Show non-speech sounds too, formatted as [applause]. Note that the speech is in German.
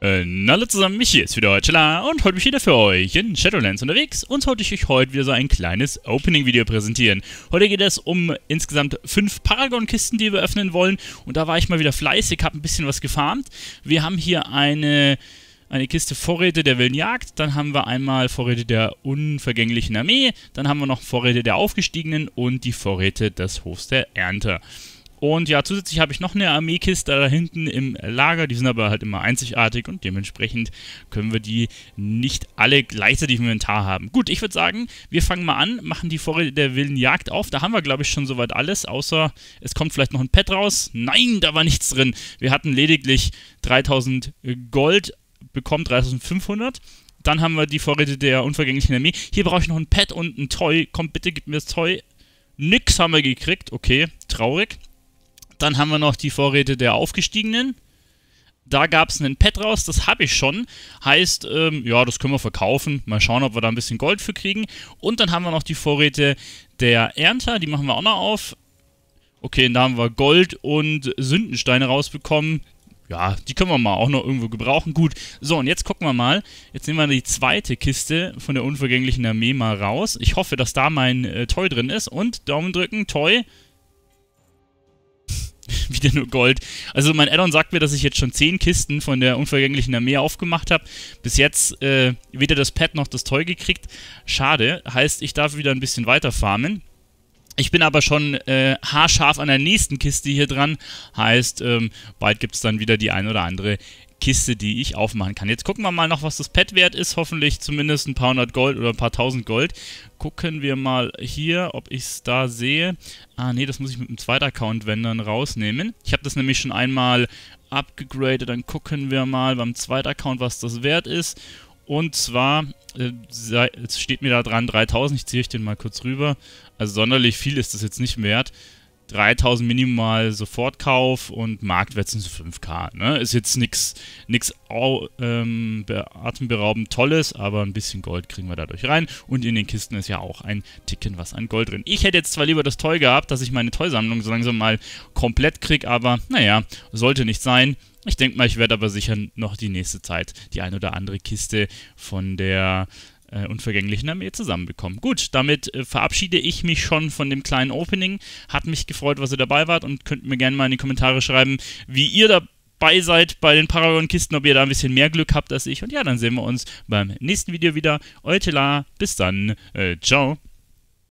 Äh, hallo zusammen, mich hier ist wieder heute und heute bin ich wieder für euch in Shadowlands unterwegs und sollte ich euch heute wieder so ein kleines Opening-Video präsentieren. Heute geht es um insgesamt fünf Paragon-Kisten, die wir öffnen wollen und da war ich mal wieder fleißig, habe ein bisschen was gefarmt. Wir haben hier eine, eine Kiste Vorräte der wilden Jagd, dann haben wir einmal Vorräte der unvergänglichen Armee, dann haben wir noch Vorräte der Aufgestiegenen und die Vorräte des Hofs der Ernte. Und ja, zusätzlich habe ich noch eine Armeekiste da hinten im Lager. Die sind aber halt immer einzigartig und dementsprechend können wir die nicht alle gleichzeitig im Inventar haben. Gut, ich würde sagen, wir fangen mal an, machen die Vorräte der wilden Jagd auf. Da haben wir, glaube ich, schon soweit alles, außer es kommt vielleicht noch ein Pet raus. Nein, da war nichts drin. Wir hatten lediglich 3000 Gold bekommen, 3500. Dann haben wir die Vorräte der unvergänglichen Armee. Hier brauche ich noch ein Pet und ein Toy. Komm, bitte gib mir das Toy. Nix haben wir gekriegt. Okay, traurig. Dann haben wir noch die Vorräte der Aufgestiegenen. Da gab es einen Pad raus, das habe ich schon. Heißt, ähm, ja, das können wir verkaufen. Mal schauen, ob wir da ein bisschen Gold für kriegen. Und dann haben wir noch die Vorräte der Ernter, die machen wir auch noch auf. Okay, und da haben wir Gold und Sündensteine rausbekommen. Ja, die können wir mal auch noch irgendwo gebrauchen. Gut, so und jetzt gucken wir mal. Jetzt nehmen wir die zweite Kiste von der unvergänglichen Armee mal raus. Ich hoffe, dass da mein äh, Toy drin ist. Und Daumen drücken, Toy. [laughs] wieder nur Gold. Also mein Addon sagt mir, dass ich jetzt schon 10 Kisten von der unvergänglichen Armee aufgemacht habe. Bis jetzt äh, weder das Pad noch das Toy gekriegt. Schade, heißt, ich darf wieder ein bisschen weiter farmen. Ich bin aber schon äh, haarscharf an der nächsten Kiste hier dran. Heißt, ähm, bald gibt es dann wieder die ein oder andere Kiste, die ich aufmachen kann. Jetzt gucken wir mal noch, was das Pad wert ist. Hoffentlich zumindest ein paar hundert Gold oder ein paar tausend Gold. Gucken wir mal hier, ob ich es da sehe. Ah, nee, das muss ich mit dem zweiten Account, wenn dann, rausnehmen. Ich habe das nämlich schon einmal abgegradet. Dann gucken wir mal beim zweiten Account, was das wert ist. Und zwar äh, steht mir da dran 3000. Ich ziehe ich den mal kurz rüber. Also sonderlich viel ist das jetzt nicht wert. 3000 minimal Sofortkauf und Marktwert sind so 5k. Ne? Ist jetzt nichts ähm, atemberaubend Tolles, aber ein bisschen Gold kriegen wir dadurch rein. Und in den Kisten ist ja auch ein Ticken was an Gold drin. Ich hätte jetzt zwar lieber das Toy gehabt, dass ich meine Toy-Sammlung so langsam mal komplett kriege, aber naja, sollte nicht sein. Ich denke mal, ich werde aber sicher noch die nächste Zeit die ein oder andere Kiste von der äh, unvergänglichen Armee zusammenbekommen. Gut, damit äh, verabschiede ich mich schon von dem kleinen Opening. Hat mich gefreut, was ihr dabei wart und könnt mir gerne mal in die Kommentare schreiben, wie ihr dabei seid bei den Paragon-Kisten, ob ihr da ein bisschen mehr Glück habt als ich. Und ja, dann sehen wir uns beim nächsten Video wieder. Euer Tela, bis dann. Äh, ciao.